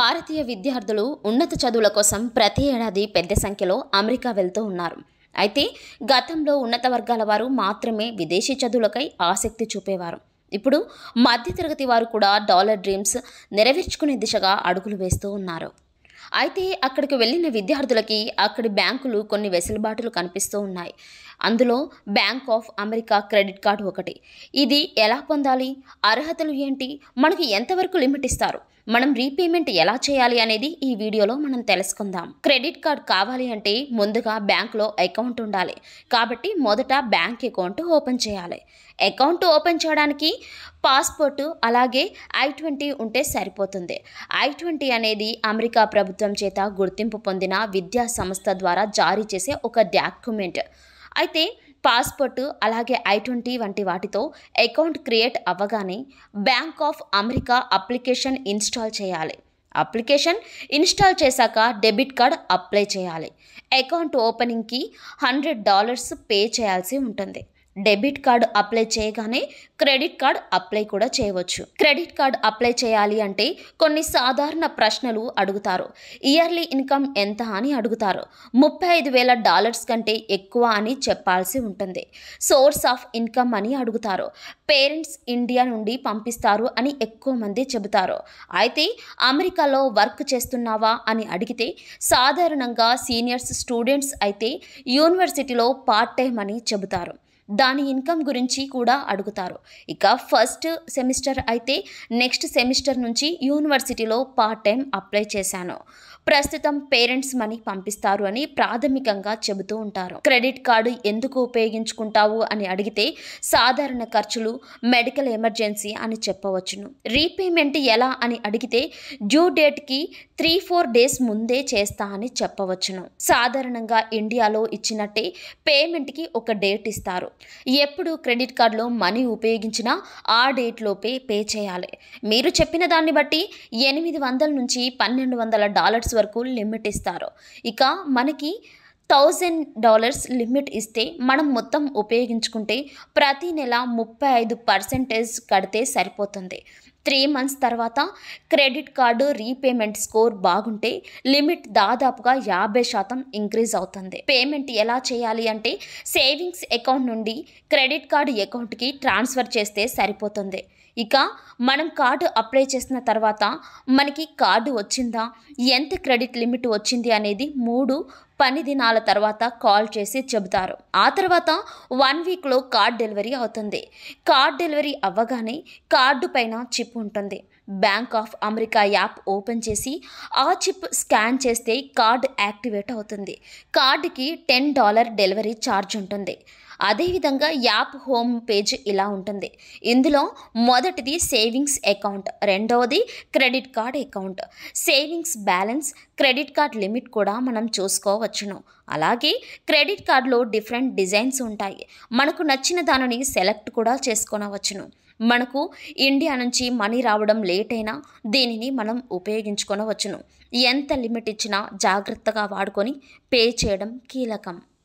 భారతీయ విద్యార్థులు ఉన్నత చదువుల కోసం ప్రతి ఏడాది పెద్ద సంఖ్యలో అమెరికా వెళ్తూ ఉన్నారు అయితే గతంలో ఉన్నత వర్గాల వారు మాత్రమే విదేశీ చదువులకై ఆసక్తి చూపేవారు ఇప్పుడు మధ్యతరగతి వారు కూడా డాలర్ డ్రీమ్స్ నెరవేర్చుకునే దిశగా అడుగులు వేస్తూ ఉన్నారు అయితే అక్కడికి వెళ్ళిన విద్యార్థులకి అక్కడి బ్యాంకులు కొన్ని వెసులుబాటులు కనిపిస్తూ ఉన్నాయి అందులో bank of America credit card ఒకటి ఇది ఎలా పొందాలి అర్హతలు ఏంటి మనకి ఎంతవరకు లిమిట్ ఇస్తారు మనం రీపేమెంట్ ఎలా చేయాలి అనేది ఈ వీడియోలో మనం తెలుసుకుందాం క్రెడిట్ కార్డ్ కావాలి అంటే ముందుగా బ్యాంకులో అకౌంట్ ఉండాలి కాబట్టి మొదట బ్యాంక్ అకౌంట్ ఓపెన్ చేయాలి అకౌంట్ ఓపెన్ చేయడానికి పాస్పోర్టు అలాగే ఐ ట్వంటీ ఉంటే సరిపోతుంది ఐ ట్వంటీ అనేది అమెరికా ప్రభుత్వం చేత గుర్తింపు పొందిన విద్యా సంస్థ ద్వారా జారీ చేసే ఒక డాక్యుమెంట్ అయితే పాస్పోర్టు అలాగే ఐ ట్వంటీ వంటి వాటితో అకౌంట్ క్రియేట్ అవ్వగానే bank of America application install చేయాలి అప్లికేషన్ ఇన్స్టాల్ చేశాక డెబిట్ కార్డ్ అప్లై చేయాలి అకౌంట్ ఓపెనింగ్కి హండ్రెడ్ డాలర్స్ పే చేయాల్సి ఉంటుంది డెబిట్ కార్డు అప్లై చేయగానే క్రెడిట్ కార్డ్ అప్లై కూడా చేయవచ్చు క్రెడిట్ కార్డ్ అప్లై చేయాలి అంటే కొన్ని సాధారణ ప్రశ్నలు అడుగుతారు ఇయర్లీ ఇన్కమ్ ఎంత అని అడుగుతారు ముప్పై ఐదు వేల డాలర్స్ కంటే ఎక్కువ అని చెప్పాల్సి ఉంటుంది సోర్స్ ఆఫ్ ఇన్కమ్ అని అడుగుతారు పేరెంట్స్ ఇండియా నుండి పంపిస్తారు అని ఎక్కువ మంది చెబుతారు అయితే అమెరికాలో వర్క్ చేస్తున్నావా అని అడిగితే సాధారణంగా సీనియర్స్ స్టూడెంట్స్ అయితే యూనివర్సిటీలో పార్ట్ టైం అని చెబుతారు దాని ఇన్కమ్ గురించి కూడా అడుగుతారు ఇక ఫస్ట్ సెమిస్టర్ అయితే నెక్స్ట్ సెమిస్టర్ నుంచి యూనివర్సిటీలో పార్ట్ టైం అప్లై చేశాను ప్రస్తుతం పేరెంట్స్ మనీ పంపిస్తారు అని ప్రాథమికంగా చెబుతూ ఉంటారు క్రెడిట్ కార్డు ఎందుకు ఉపయోగించుకుంటావు అని అడిగితే సాధారణ ఖర్చులు మెడికల్ ఎమర్జెన్సీ అని చెప్పవచ్చును రీపేమెంట్ ఎలా అని అడిగితే డ్యూ డేట్కి త్రీ ఫోర్ డేస్ ముందే చేస్తా అని చెప్పవచ్చును సాధారణంగా ఇండియాలో ఇచ్చినట్టే పేమెంట్కి ఒక డేట్ ఇస్తారు ఎప్పుడు క్రెడిట్ కార్డులో మనీ ఉపయోగించినా ఆ డేట్లోపే పే చేయాలి మీరు చెప్పిన దాన్ని బట్టి ఎనిమిది వందల నుంచి పన్నెండు వందల డాలర్స్ వరకు లిమిట్ ఇస్తారు ఇక మనకి థౌజండ్ డాలర్స్ లిమిట్ ఇస్తే మనం మొత్తం ఉపయోగించుకుంటే ప్రతి నెల ముప్పై ఐదు పర్సెంటేజ్ కడితే సరిపోతుంది త్రీ మంత్స్ తర్వాత క్రెడిట్ కార్డు రీపేమెంట్ స్కోర్ బాగుంటే లిమిట్ దాదాపుగా యాభై శాతం ఇంక్రీజ్ అవుతుంది పేమెంట్ ఎలా చేయాలి అంటే సేవింగ్స్ అకౌంట్ నుండి క్రెడిట్ కార్డు అకౌంట్కి ట్రాన్స్ఫర్ చేస్తే సరిపోతుంది ఇక మనం కార్డు అప్లై చేసిన తర్వాత మనకి కార్డు వచ్చిందా ఎంత క్రెడిట్ లిమిట్ వచ్చింది అనేది మూడు పని దినాల తర్వాత కాల్ చేసి చెబుతారు ఆ తర్వాత వన్ వీక్లో కార్డ్ డెలివరీ అవుతుంది కార్డ్ డెలివరీ అవ్వగానే కార్డు పైన చిప్ ఉంటుంది bank of America app open చేసి ఆ చిప్ స్కాన్ చేస్తే కార్డ్ యాక్టివేట్ అవుతుంది కార్డుకి టెన్ డాలర్ డెలివరీ ఛార్జ్ ఉంటుంది అదేవిధంగా యాప్ హోమ్ పేజ్ ఇలా ఉంటుంది ఇందులో మొదటిది సేవింగ్స్ అకౌంట్ రెండవది credit card account savings balance credit card limit కూడా మనం చూసుకోవచ్చును అలాగే క్రెడిట్ కార్డులో డిఫరెంట్ డిజైన్స్ ఉంటాయి మనకు నచ్చిన దానిని సెలెక్ట్ కూడా చేసుకోనవచ్చును మనకు ఇండియా నుంచి మనీ రావడం లేట్ అయినా దీనిని మనం ఉపయోగించుకొనవచ్చును ఎంత లిమిట్ ఇచ్చినా జాగ్రత్తగా వాడుకొని పే చేయడం కీలకం